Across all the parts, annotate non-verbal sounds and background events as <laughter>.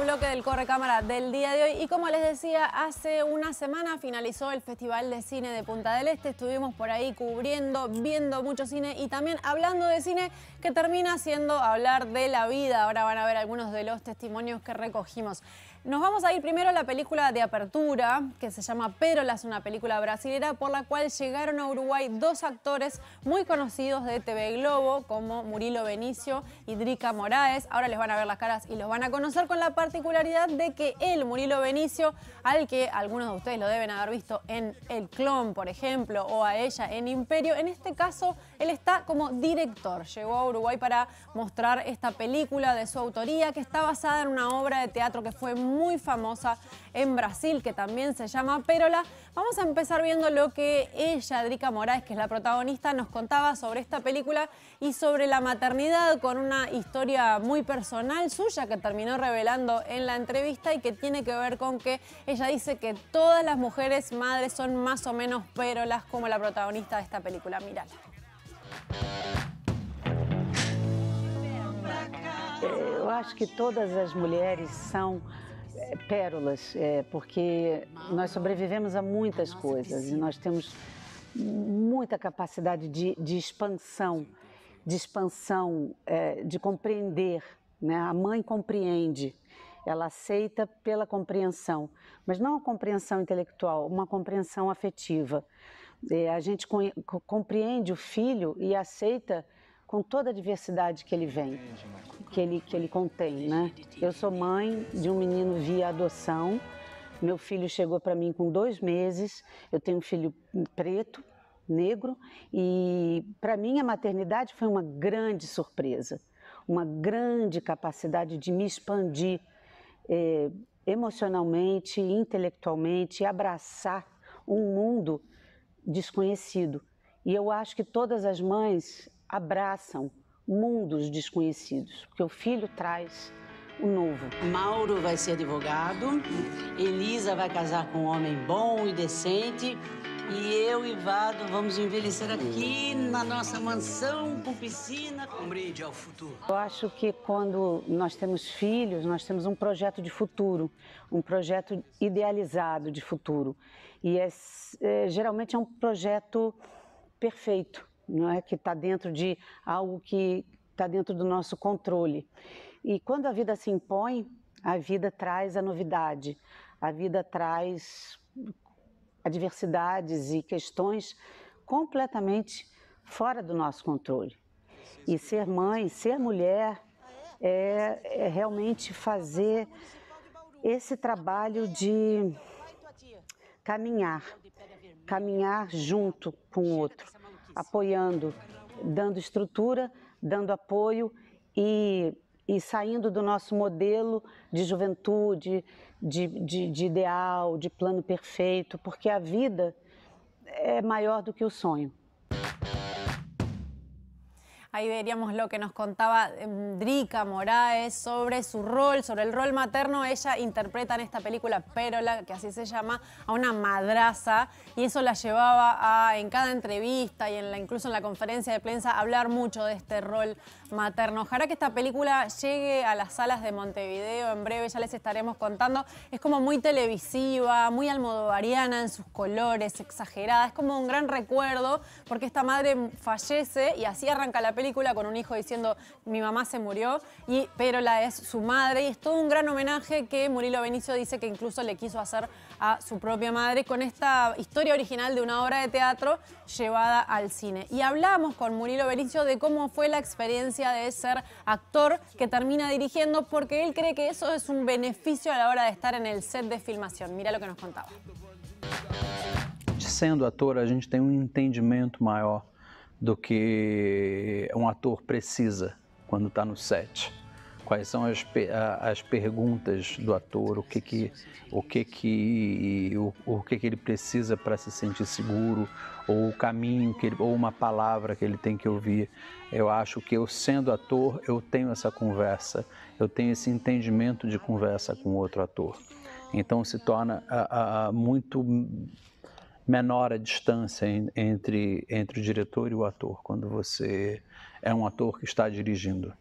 bloque del Corre Cámara del día de hoy y como les decía, hace una semana finalizó el Festival de Cine de Punta del Este, estuvimos por ahí cubriendo, viendo mucho cine y también hablando de cine que termina siendo hablar de la vida. Ahora van a ver algunos de los testimonios que recogimos. Nos vamos a ir primero a la película de apertura, que se llama Perolas, es una película brasilera por la cual llegaron a Uruguay dos actores muy conocidos de TV Globo, como Murilo Benicio y Drica Moraes. Ahora les van a ver las caras y los van a conocer con la particularidad de que el Murilo Benicio, al que algunos de ustedes lo deben haber visto en El Clon, por ejemplo, o a ella en Imperio, en este caso él está como director. Llegó a Uruguay para mostrar esta película de su autoría que está basada en una obra de teatro que fue muy famosa en Brasil, que también se llama Pérola. Vamos a empezar viendo lo que ella, Drica Moraes, que es la protagonista, nos contaba sobre esta película y sobre la maternidad con una historia muy personal suya que terminó revelando en la entrevista y que tiene que ver con que ella dice que todas las mujeres madres son más o menos pérolas como la protagonista de esta película. Mírala. Eu acho que todas as mulheres são é, pérolas, é, porque nós sobrevivemos a muitas coisas e nós temos muita capacidade de, de expansão, de expansão, é, de compreender. Né? A mãe compreende, ela aceita pela compreensão, mas não a compreensão intelectual, uma compreensão afetiva. É, a gente compreende o filho e aceita com toda a diversidade que ele vem, que ele, que ele contém, né? Eu sou mãe de um menino via adoção. Meu filho chegou para mim com dois meses. Eu tenho um filho preto, negro, e para mim a maternidade foi uma grande surpresa, uma grande capacidade de me expandir é, emocionalmente, intelectualmente, abraçar um mundo desconhecido. E eu acho que todas as mães abraçam mundos desconhecidos, porque o filho traz o novo. Mauro vai ser advogado, Elisa vai casar com um homem bom e decente, e eu e Vado vamos envelhecer aqui na nossa mansão com piscina. Um brinde ao futuro. Eu acho que quando nós temos filhos, nós temos um projeto de futuro, um projeto idealizado de futuro. E é, é, geralmente é um projeto perfeito, não é? que está dentro de algo que está dentro do nosso controle. E quando a vida se impõe, a vida traz a novidade, a vida traz adversidades e questões completamente fora do nosso controle. E ser mãe, ser mulher, é, é realmente fazer esse trabalho de caminhar, caminhar junto com o outro, apoiando, dando estrutura, dando apoio e, e saindo do nosso modelo de juventude, de, de, de ideal, de plano perfeito, porque a vida é maior do que o sonho. Ahí veríamos lo que nos contaba em, Drica Moraes sobre su rol, sobre el rol materno. Ella interpreta en esta película Pérola, que así se llama, a una madraza y eso la llevaba a, en cada entrevista y en la, incluso en la conferencia de prensa, hablar mucho de este rol materno. Ojalá que esta película llegue a las salas de Montevideo en breve, ya les estaremos contando. Es como muy televisiva, muy almodovariana en sus colores, exagerada. Es como un gran recuerdo porque esta madre fallece y así arranca la película con un hijo diciendo mi mamá se murió, y, pero la es su madre y es todo un gran homenaje que Murilo Benicio dice que incluso le quiso hacer a su propia madre con esta historia original de una obra de teatro llevada al cine. Y hablamos con Murilo Benicio de cómo fue la experiencia de ser actor que termina dirigiendo porque él cree que eso es un beneficio a la hora de estar en el set de filmación. Mira lo que nos contaba. Siendo actor, a gente tiene un um entendimiento mayor. do que um ator precisa quando está no set. Quais são as, as perguntas do ator, o que que, o que, que, o, o que, que ele precisa para se sentir seguro, ou o caminho, que ele, ou uma palavra que ele tem que ouvir. Eu acho que eu, sendo ator, eu tenho essa conversa, eu tenho esse entendimento de conversa com outro ator. Então se torna a, a, muito menor a distância entre, entre o diretor e o ator, quando você é um ator que está dirigindo.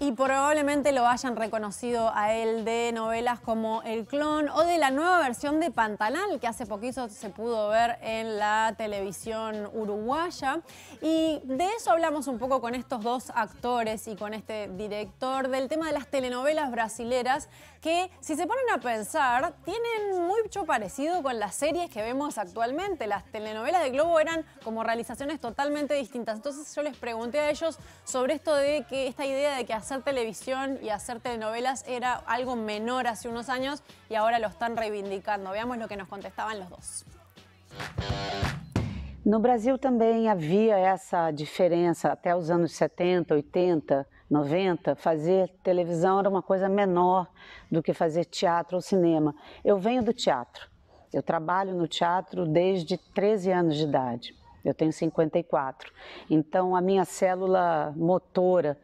Y probablemente lo hayan reconocido a él de novelas como El Clon o de la nueva versión de Pantanal que hace poquito se pudo ver en la televisión uruguaya. Y de eso hablamos un poco con estos dos actores y con este director del tema de las telenovelas brasileras que si se ponen a pensar tienen mucho parecido con las series que vemos actualmente. Las telenovelas de Globo eran como realizaciones totalmente distintas. Entonces yo les pregunté a ellos sobre esto de que esta idea de que hacer televisión y hacer telenovelas era algo menor hace unos años y ahora lo están reivindicando. Veamos lo que nos contestaban los dos. No Brasil também havia essa diferença até os anos 70, 80, 90. Fazer televisão era uma coisa menor do que fazer teatro ou cinema. Eu venho do teatro. Eu trabalho no teatro desde 13 anos de idade. Eu tenho 54. Então a minha célula motora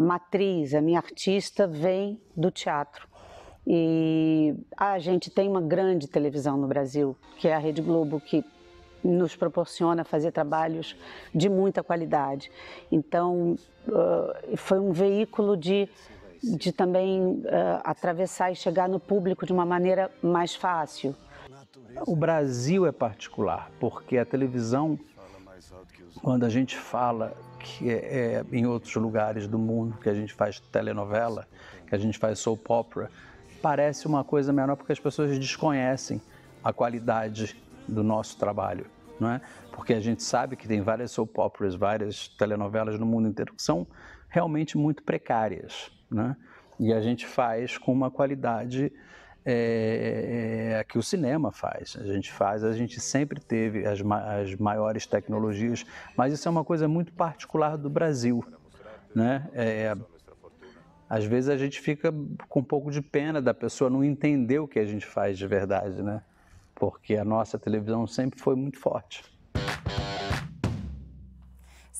matriz, a minha artista vem do teatro. E ah, a gente tem uma grande televisão no Brasil, que é a Rede Globo, que nos proporciona fazer trabalhos de muita qualidade. Então, ah, foi um veículo de, de também ah, atravessar e chegar no público de uma maneira mais fácil. O Brasil é particular, porque a televisão, quando a gente fala que é, é, em outros lugares do mundo que a gente faz telenovela, que a gente faz soap opera, parece uma coisa menor porque as pessoas desconhecem a qualidade do nosso trabalho, não é? Porque a gente sabe que tem várias soap operas, várias telenovelas no mundo inteiro que são realmente muito precárias, né? E a gente faz com uma qualidade é é, é, é, que o cinema faz. A gente faz, a gente sempre teve as, ma as maiores tecnologias, mas isso é uma coisa muito particular do Brasil. Né? É, às vezes a gente fica com um pouco de pena da pessoa não entender o que a gente faz de verdade, né? porque a nossa televisão sempre foi muito forte.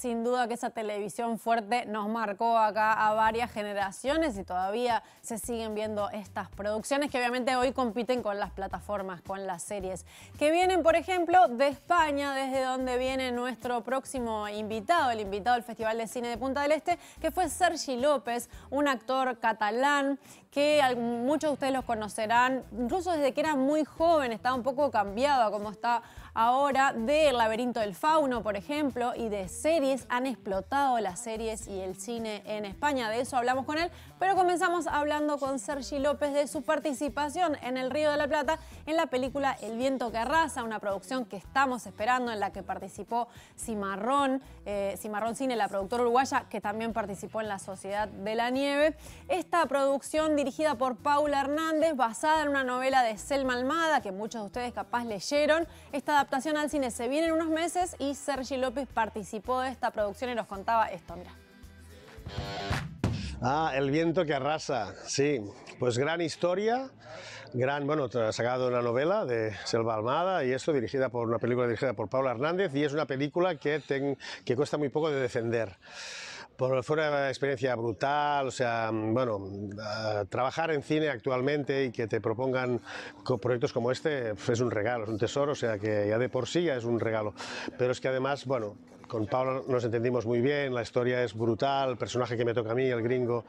sin duda que esa televisión fuerte nos marcó acá a varias generaciones y todavía se siguen viendo estas producciones que obviamente hoy compiten con las plataformas, con las series, que vienen, por ejemplo, de España, desde donde viene nuestro próximo invitado, el invitado del Festival de Cine de Punta del Este, que fue Sergi López, un actor catalán que muchos de ustedes los conocerán, incluso desde que era muy joven, estaba un poco cambiado como está ahora de Laberinto del Fauno, por ejemplo, y de series. Han explotado las series y el cine en España. De eso hablamos con él. Pero comenzamos hablando con Sergi López de su participación en El Río de la Plata en la película El viento que arrasa, una producción que estamos esperando en la que participó Cimarrón, eh, Cimarrón Cine, la productora uruguaya que también participó en La Sociedad de la Nieve. Esta producción dirigida por Paula Hernández, basada en una novela de Selma Almada que muchos de ustedes capaz leyeron. Esta adaptación al cine se viene en unos meses y Sergi López participó de esta producción y nos contaba esto, mira. Ah, El viento que arrasa, sí. Pues gran historia, gran, bueno, sacado una novela de Selva Almada y esto dirigida por una película dirigida por Paula Hernández y es una película que, que cuesta muy poco de defender. Por, fue una experiencia brutal, o sea, bueno, trabajar en cine actualmente y que te propongan proyectos como este pues, es un regalo, es un tesoro, o sea que ya de por sí ya es un regalo. Pero es que además, bueno, con Pablo nos entendimos muy bien, la historia es brutal, el personaje que me toca a mí, el gringo,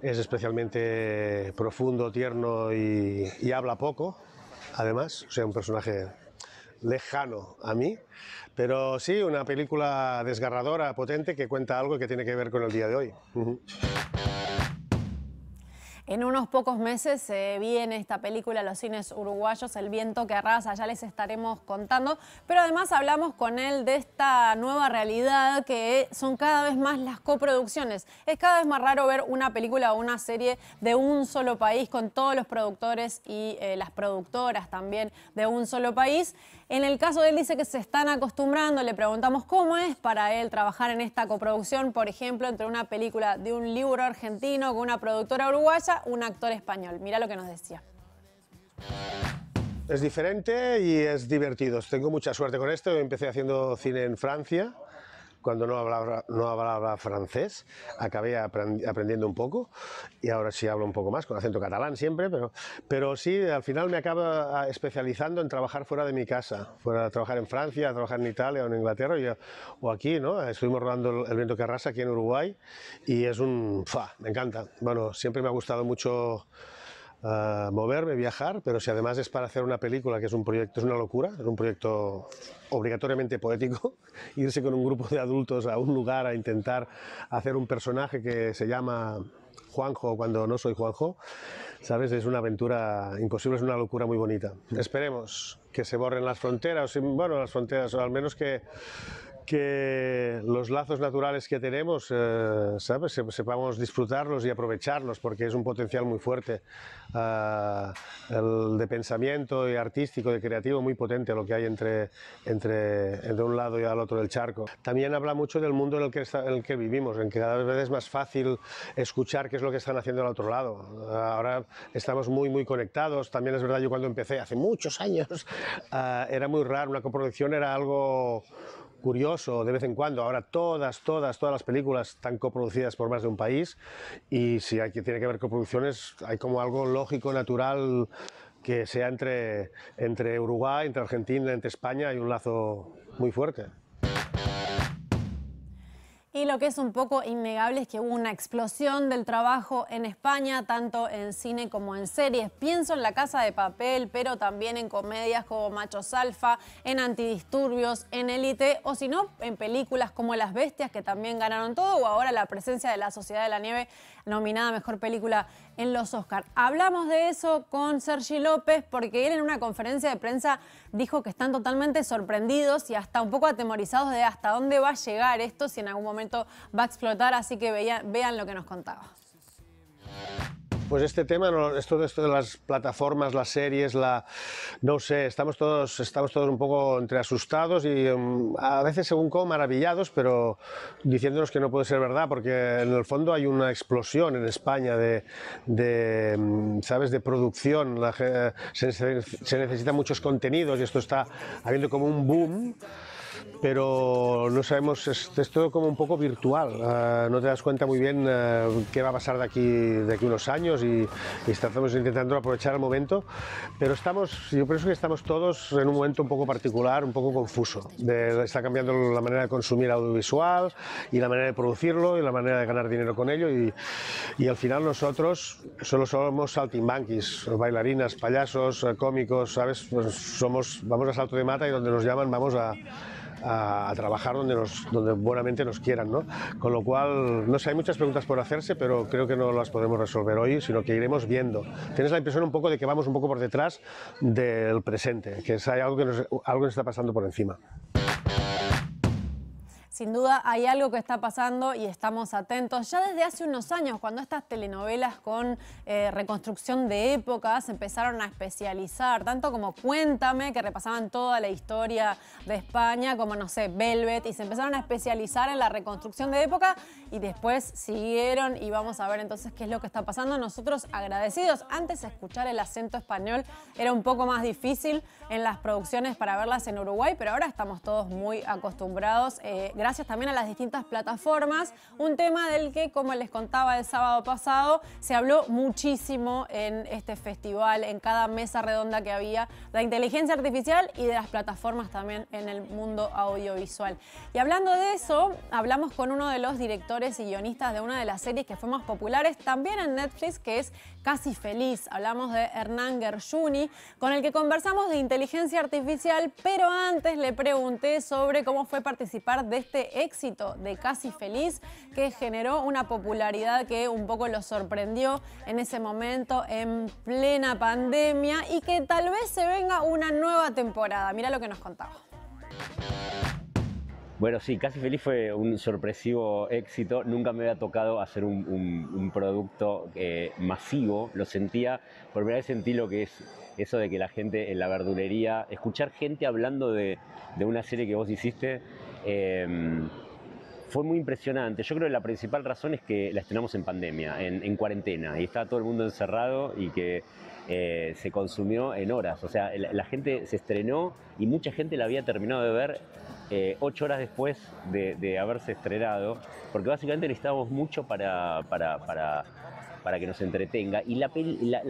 es especialmente profundo, tierno y, habla poco, además, o sea, un personaje lejano a mí, pero sí, una película desgarradora, potente, que cuenta algo que tiene que ver con el día de hoy. En unos pocos meses se viene esta película Los cines uruguayos, El viento que arrasa, ya les estaremos contando, pero además hablamos con él de esta nueva realidad que son cada vez más las coproducciones. Es cada vez más raro ver una película o una serie de un solo país con todos los productores y eh, las productoras también de un solo país. En el caso de él dice que se están acostumbrando, le preguntamos cómo es para él trabajar en esta coproducción, por ejemplo, entre una película de un libro argentino con una productora uruguaya, un actor español. Mira lo que nos decía. Es diferente y es divertido. Tengo mucha suerte con esto. Empecé haciendo cine en Francia cuando no hablaba, no hablaba francés, acabé aprendiendo un poco y ahora sí hablo un poco más, con acento catalán siempre, pero, pero sí, al final me acaba ah, especializando en trabajar fuera de mi casa, fuera a trabajar en Francia, a trabajar en Italia o en Inglaterra o aquí, ¿no? Estuvimos rodando El viento que arrasa aquí en Uruguay y es un... ¡fa! Me encanta. Bueno, siempre me ha gustado mucho eh, moverme, viajar, pero si además es para hacer una película, que es un proyecto, es una locura, es un proyecto obligatoriamente poético, <laughs> irse con un grupo de adultos a un lugar a intentar hacer un personaje que se llama Juanjo cuando no soy Juanjo, ¿sabes? Es una aventura imposible, es una locura muy bonita. Esperemos que se borren las fronteras, bueno, las fronteras, o al menos que que los lazos naturales que tenemos, eh, ¿sabes? sepamos disfrutarlos y aprovecharlos, porque es un potencial muy fuerte ah, el de pensamiento y artístico, de creativo, muy potente lo que hay entre, entre, de un lado y al otro del charco. También habla mucho del mundo en el, que el que vivimos, en que cada vez es más fácil escuchar qué es lo que están haciendo al otro lado. Ahora estamos muy, muy conectados. También es verdad, yo cuando empecé, hace muchos años, <laughs> ah, era muy raro, una coproducción era algo curioso de vez en cuando. Ahora todas, todas, todas las películas están coproducidas por más de un país y si hay que tiene que haber coproducciones, hay como algo lógico, natural que sea entre, entre Uruguay, entre Argentina, entre España, hay un lazo muy fuerte. Y lo que es un poco innegable es que hubo una explosión del trabajo en España, tanto en cine como en series. Pienso en La Casa de Papel, pero también en comedias como Machos Alfa, en Antidisturbios, en Elite, o si no, en películas como Las Bestias, que también ganaron todo, o ahora la presencia de La Sociedad de la Nieve, nominada Mejor Película en los Oscars. Hablamos de eso con Sergi López, porque él en una conferencia de prensa dijo que están totalmente sorprendidos y hasta un poco atemorizados de hasta dónde va a llegar esto si en algún momento va a explotar, así que vean lo que nos contaba. Pues este tema, esto, esto de las plataformas, las series, la no sé, estamos todos, estamos todos un poco entre asustados y em, a veces según como maravillados, pero diciéndonos que no puede ser verdad, porque en el fondo hay una explosión en España de, em, sabes, de producción, se, se necesitan muchos contenidos y esto está habiendo como un boom pero no sabemos, es, todo como un poco virtual, ah, no te das cuenta muy bien ah, qué va a pasar de aquí, de aquí unos años y, estamos intentando aprovechar el momento, pero estamos, yo pienso que estamos todos en un momento un poco particular, un poco confuso, está cambiando la manera de consumir audiovisual y la manera de producirlo y la manera de ganar dinero con ello y, al final nosotros solo somos saltimbanquis, bailarinas, payasos, cómicos, ¿sabes? Pues somos, vamos a salto de mata y donde nos llaman vamos a a, trabajar donde, nos, donde buenamente nos quieran. ¿no? Con lo cual, no sé, hay muchas preguntas por hacerse, pero creo que no las podemos resolver hoy, sino que iremos viendo. Tienes la impresión un poco de que vamos un poco por detrás del presente, que hay algo que algo nos está pasando por encima. Sin duda hay algo que está pasando y estamos atentos. Ya desde hace unos años, cuando estas telenovelas con eh, reconstrucción de épocas empezaron a especializar, tanto como Cuéntame, que repasaban toda la historia de España, como no sé, Velvet, y se empezaron a especializar en la reconstrucción de época y después siguieron y vamos a ver entonces qué es lo que está pasando. Nosotros agradecidos. Antes escuchar el acento español era un poco más difícil en las producciones para verlas en Uruguay, pero ahora estamos todos muy acostumbrados. Eh, gracias también a las distintas plataformas. Un tema del que, como les contaba el sábado pasado, se habló muchísimo en este festival, en cada mesa redonda que había, de la inteligencia artificial y de las plataformas también en el mundo audiovisual. Y hablando de eso, hablamos con uno de los directores y guionistas de una de las series que fue más populares también en Netflix, que es casi feliz. Hablamos de Hernán Gershuni, con el que conversamos de inteligencia artificial, pero antes le pregunté sobre cómo fue participar de este éxito de Casi Feliz, que generó una popularidad que un poco lo sorprendió en ese momento en plena pandemia y que tal vez se venga una nueva temporada. Mira lo que nos contaba. Bueno, sí, Casi Feliz fue un sorpresivo éxito. Nunca me había tocado hacer un, producto eh, masivo. Lo sentía, por primera vez sentí lo que es eso de que la gente en la verdulería, escuchar gente hablando de, una serie que vos hiciste. Em, fue muy impresionante. Yo creo que la principal razón es que la estrenamos en pandemia, en, cuarentena, y estaba todo el mundo encerrado y que eh, se consumió en horas. O sea, la gente se estrenó y mucha gente la había terminado de ver eh, ocho horas después de, haberse estrenado, porque básicamente necesitábamos mucho para, para, que nos entretenga. Y la,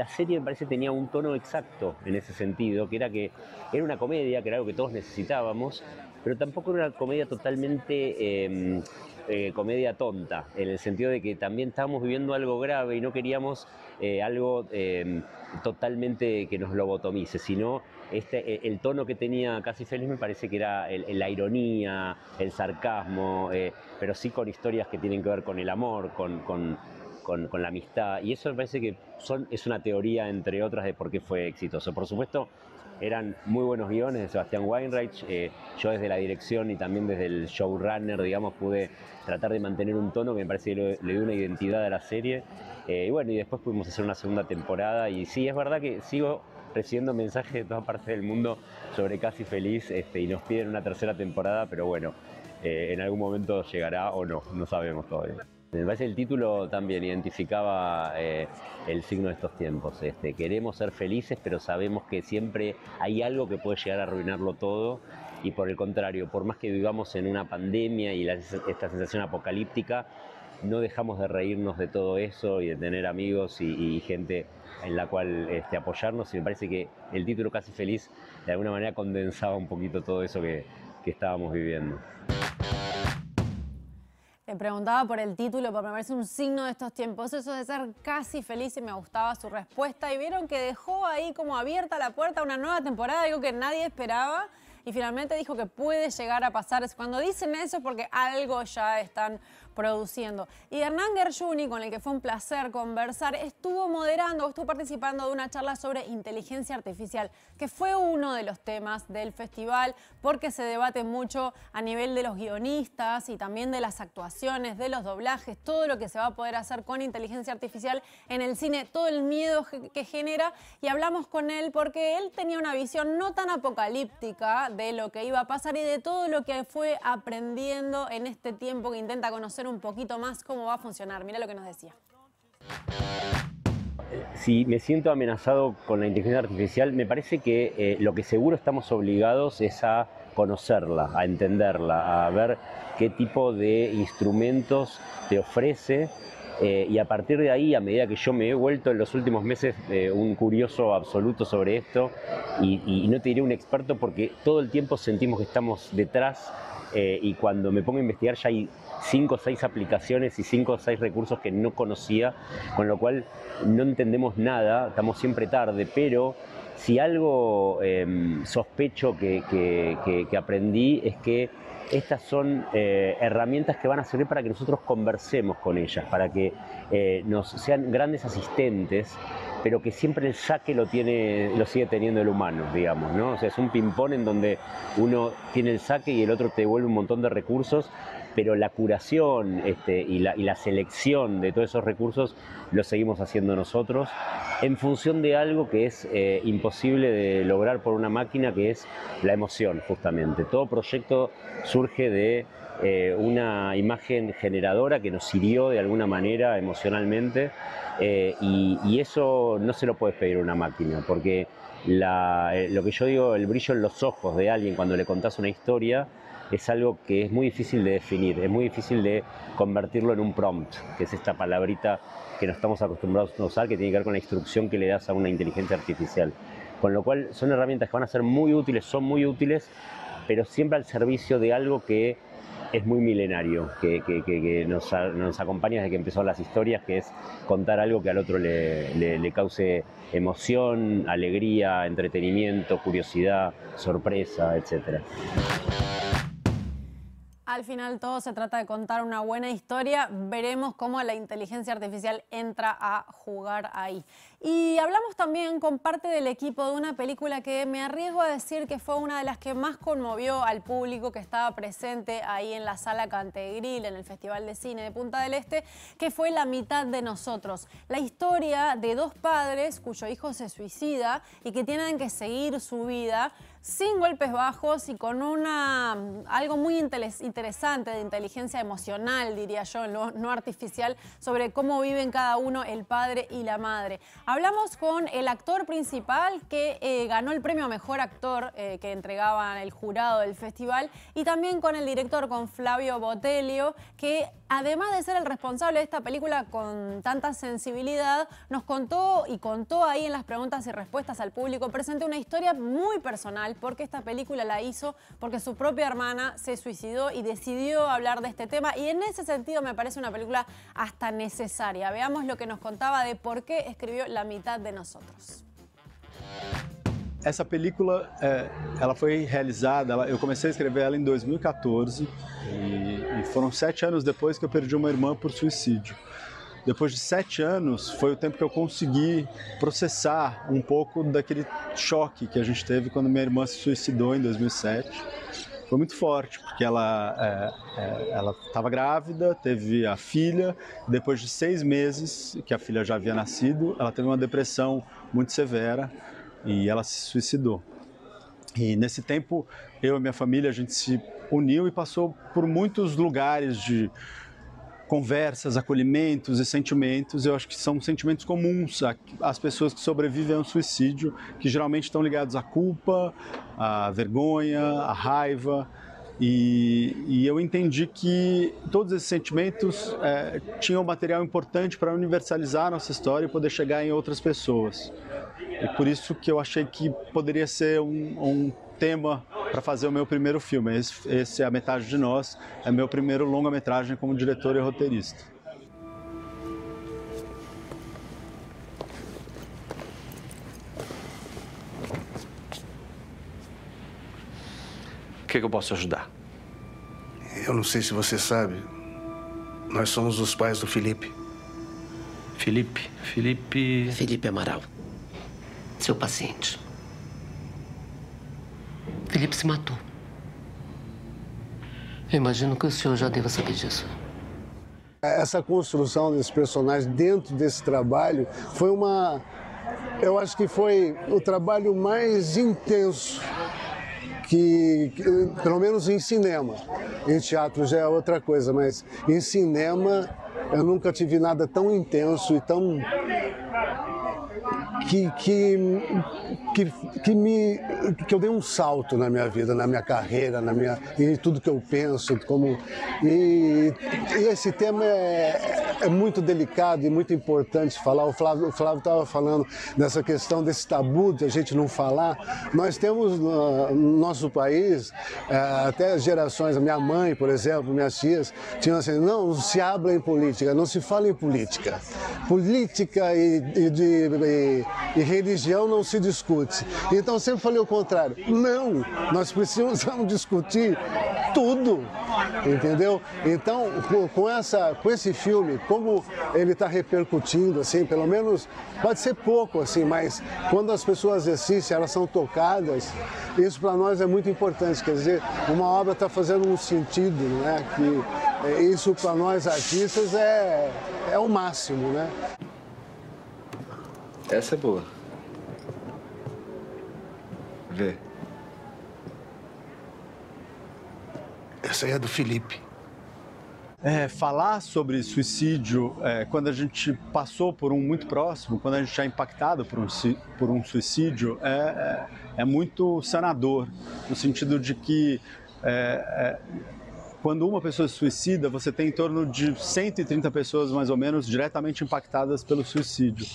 serie me parece tenía un tono exacto en ese sentido, que era que era una comedia, que era algo que todos necesitábamos, pero tampoco era una comedia totalmente... Em, eh, comedia tonta, en el sentido de que también estábamos viviendo algo grave y no queríamos eh, algo em, totalmente que nos lobotomice, sino este, e, el tono que tenía Casi Feliz me parece que era la ironía, el sarcasmo, eh, pero sí con historias que tienen que ver con el amor, con, con, la amistad. Y eso me parece que es una teoría, entre otras, de por qué fue exitoso. Por supuesto, eran muy buenos guiones de Sebastián Weinreich. Eh, yo desde la dirección y también desde el showrunner, digamos, pude tratar de mantener un tono que me parece que le, dio una identidad a la serie. Eh, y bueno, y después pudimos hacer una segunda temporada. Y sí, es verdad que sigo recibiendo mensajes de todas partes del mundo sobre Casi Feliz este, y nos piden una tercera temporada, pero bueno, eh, en algún momento llegará o no, no sabemos todavía. Me parece el título también identificaba eh, el signo de estos tiempos. Este, queremos ser felices, pero sabemos que siempre hay algo que puede llegar a arruinarlo todo. Y por el contrario, por más que vivamos en una pandemia y esta sensación apocalíptica, no dejamos de reírnos de todo eso y de tener amigos y, gente en la cual este, apoyarnos y me parece que el título Casi Feliz de alguna manera condensaba un poquito todo eso que, estábamos viviendo. Te preguntaba por el título, porque me parece un signo de estos tiempos, eso de ser casi feliz y me gustaba su respuesta. Y vieron que dejó ahí como abierta la puerta a una nueva temporada, algo que nadie esperaba. Y finalmente dijo que puede llegar a pasar. Cuando dicen eso porque algo ya están produciendo. Y Hernán Gershuni, con el que fue un placer conversar, estuvo moderando, estuvo participando de una charla sobre inteligencia artificial, que fue uno de los temas del festival, porque se debate mucho a nivel de los guionistas y también de las actuaciones, de los doblajes, todo lo que se va a poder hacer con inteligencia artificial en el cine, todo el miedo que genera. Y hablamos con él porque él tenía una visión no tan apocalíptica de lo que iba a pasar y de todo lo que fue aprendiendo en este tiempo que intenta conocer un poquito más cómo va a funcionar. Mira lo que nos decía. Si me siento amenazado con la inteligencia artificial, me parece que eh, lo que seguro estamos obligados es a conocerla, a entenderla, a ver qué tipo de instrumentos te ofrece eh, y a partir de ahí, a medida que yo me he vuelto en los últimos meses eh, un curioso absoluto sobre esto, y, y, no te diré un experto porque todo el tiempo sentimos que estamos detrás eh, y cuando me pongo a investigar ya hay cinco o seis aplicaciones y cinco o seis recursos que no conocía, con lo cual no entendemos nada, estamos siempre tarde, pero si algo em, sospecho que, que aprendí es que estas son eh, herramientas que van a servir para que nosotros conversemos con ellas, para que eh, nos sean grandes asistentes, pero que siempre el saque lo, tiene, lo sigue teniendo el humano, digamos, ¿no? O sea, es un ping-pong en donde uno tiene el saque y el otro te devuelve un montón de recursos pero la curación este, y, la, selección de todos esos recursos lo seguimos haciendo nosotros en función de algo que es eh, imposible de lograr por una máquina, que es la emoción, justamente. Todo proyecto surge de eh, una imagen generadora que nos hirió de alguna manera emocionalmente eh, y, eso no se lo puedes pedir a una máquina, porque lo que yo digo, el brillo en los ojos de alguien cuando le contás una historia, es algo que es muy difícil de definir, es muy difícil de convertirlo en un prompt, que es esta palabrita que no estamos acostumbrados a usar, que tiene que ver con la instrucción que le das a una inteligencia artificial. Con lo cual son herramientas que van a ser muy útiles, son muy útiles, pero siempre al servicio de algo que es muy milenario, que, nos, acompaña desde que empezó las historias, que es contar algo que al otro le cause emoción, alegría, entretenimiento, curiosidad, sorpresa, etc. Al final todo se trata de contar una buena historia. Veremos cómo la inteligencia artificial entra a jugar ahí. Y hablamos también con parte del equipo de una película que me arriesgo a decir que fue una de las que más conmovió al público que estaba presente ahí en la sala Cantegril, en el Festival de Cine de Punta del Este, que fue La mitad de nosotros. La historia de dos padres cuyo hijo se suicida y que tienen que seguir su vida sin golpes bajos y con una, algo muy interesante de inteligencia emocional, diría yo, no, artificial, sobre cómo viven cada uno el padre y la madre. Hablamos con el actor principal que eh, ganó el premio Mejor Actor eh, que entregaba el jurado del festival y también con el director, con Flavio Botelio, que además de ser el responsable de esta película con tanta sensibilidad, nos contó y contó ahí en las preguntas y respuestas al público presente una historia muy personal porque esta película la hizo porque su propia hermana se suicidó y decidió hablar de este tema. Y en ese sentido me parece una película hasta necesaria. Veamos lo que nos contaba de por qué escribió La mitad de nosotros. Esa película, é, ela foi realizada, Yo eu a escrever ela em 2014 y fueron foram sete anos depois que eu perdi uma irmã por suicídio. Depois de sete anos, foi o tempo que eu consegui processar um pouco daquele choque que a gente teve quando minha irmã se suicidou em 2007. Foi muito forte, porque ela é, é, estava grávida, teve a filha, depois de seis meses que a filha já havia nascido, ela teve uma depressão muito severa e ela se suicidou. E nesse tempo, eu e minha família, a gente se uniu e passou por muitos lugares de conversas, acolhimentos e sentimentos, eu acho que são sentimentos comuns às pessoas que sobrevivem ao suicídio, que geralmente estão ligados à culpa, à vergonha, à raiva. E, e eu entendi que todos esses sentimentos é, tinham material importante para universalizar a nossa história e poder chegar em outras pessoas. E por isso que eu achei que poderia ser um, um tema para fazer o meu primeiro filme. Esse, esse é A Metade de Nós, é meu primeiro longa-metragem como diretor e roteirista. O que, é que eu posso ajudar? Eu não sei se você sabe. Nós somos os pais do Felipe. Felipe? Felipe. Felipe Amaral. Seu paciente. Felipe se matou. Eu imagino que o senhor já deva saber disso. Essa construção desse personagem dentro desse trabalho foi uma. Eu acho que foi o trabalho mais intenso que, que, pelo menos em cinema, em teatro já é outra coisa, mas em cinema eu nunca tive nada tão intenso e tão que, que que, que, me, que eu dei um salto na minha vida, na minha carreira, na minha, em tudo que eu penso. como E, e esse tema é, é muito delicado e muito importante falar. O Flávio estava falando nessa questão desse tabu de a gente não falar. Nós temos ah, no, nosso país eh, até as gerações, a minha mãe, por exemplo, minhas tias, tinham assim: não, se habla em política, não se fala em política. Política e, e, de, e, e religião não se discute. Então sempre falei o contrário: não, nós precisamos <laughs> discutir tudo, entendeu? Então, com, com, essa, com esse filme, como ele está repercutindo, assim, pelo menos, pode ser pouco, assim, mas quando as pessoas assistem, elas são tocadas, isso para nós é muito importante, quer dizer, uma obra está fazendo um sentido, né? Que é, isso para nós artistas é, é o máximo, né? Essa é boa. ver Essa aí é do Felipe. É, falar sobre suicídio é, quando a gente passou por um muito próximo, quando a gente é impactado por um, por um suicídio, é, é, é muito sanador, no sentido de que é, é quando uma pessoa se suicida, você tem em torno de 130 pessoas mais ou menos diretamente impactadas pelo suicídio.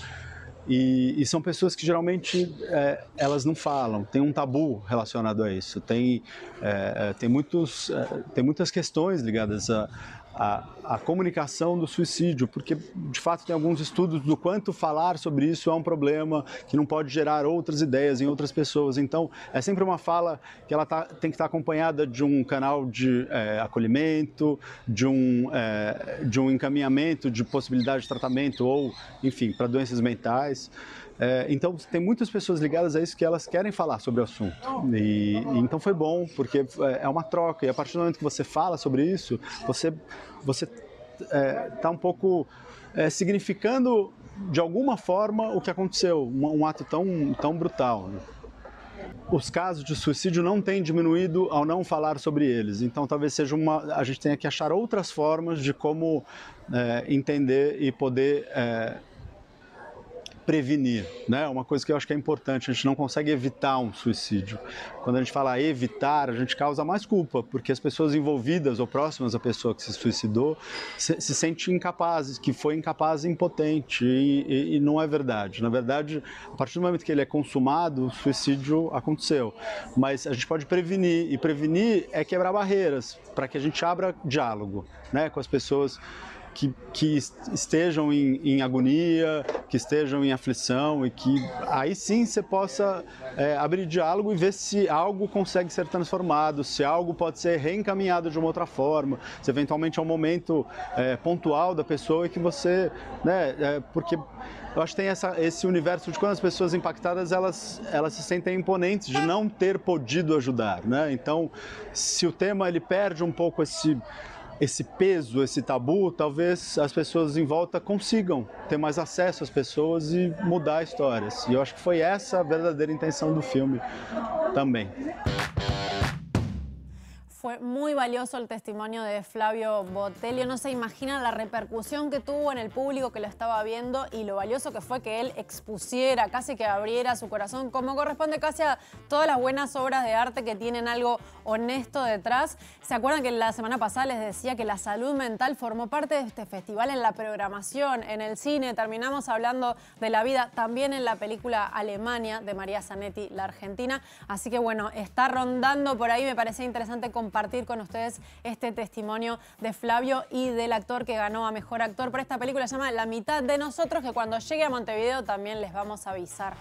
E, e, são pessoas que geralmente é, elas não falam, tem um tabu relacionado a isso, tem, é, é tem, muitos, é, tem muitas questões ligadas a, a, a, comunicação do suicídio, porque de fato tem alguns estudos do quanto falar sobre isso é um problema que não pode gerar outras ideias em outras pessoas. Então é sempre uma fala que ela tá, tem que estar tá acompanhada de um canal de é, acolhimento, de um, é, de um encaminhamento de possibilidade de tratamento ou, enfim, para doenças mentais. É, então tem muitas pessoas ligadas a isso que elas querem falar sobre o assunto. E, e, então foi bom porque é, é uma troca e a partir do momento que você fala sobre isso, você você está é, tá um pouco é, significando de alguma forma o que aconteceu, um, um ato tão tão brutal. Né? os casos de suicídio não têm diminuído ao não falar sobre eles. Então, talvez seja uma. A gente tenha que achar outras formas de como é, entender e poder é, prevenir, né? É uma coisa que eu acho que é importante, a gente não consegue evitar um suicídio. Quando a gente fala evitar, a gente causa mais culpa, porque as pessoas envolvidas ou próximas à pessoa que se suicidou se, se sente incapazes, que foi incapaz e impotente, e, e, e não é verdade. Na verdade, a partir do momento que ele é consumado, o suicídio aconteceu. Mas a gente pode prevenir, e prevenir é quebrar barreiras, para que a gente abra diálogo, né, com as pessoas que, que estejam em, em, agonia, que estejam em aflição e que aí sim você possa é, abrir diálogo e ver se algo consegue ser transformado, se algo pode ser reencaminhado de uma outra forma, se eventualmente é um momento é, pontual da pessoa e que você, né, é, porque eu acho que tem essa, esse universo de quando as pessoas impactadas elas, elas se sentem imponentes de não ter podido ajudar, né? Então, se o tema ele perde um pouco esse esse peso, esse tabu, talvez as pessoas em volta consigam ter mais acesso às pessoas e mudar histórias. E eu acho que foi essa a verdadeira intenção do filme também. Fue muy valioso el testimonio de Flavio Botelio. No se imagina la repercusión que tuvo en el público que lo estaba viendo y lo valioso que fue que él expusiera, casi que abriera su corazón, como corresponde casi a todas las buenas obras de arte que tienen algo honesto detrás. ¿Se acuerdan que la semana pasada les decía que la salud mental formó parte de este festival en la programación, en el cine? Terminamos hablando de la vida también en la película Alemania de María Zanetti, la Argentina. Así que bueno, está rondando por ahí, me parece interesante compartir compartir con ustedes este testimonio de Flavio y del actor que ganó a Mejor Actor por esta película. Se llama La mitad de nosotros, que cuando llegue a Montevideo también les vamos a avisar.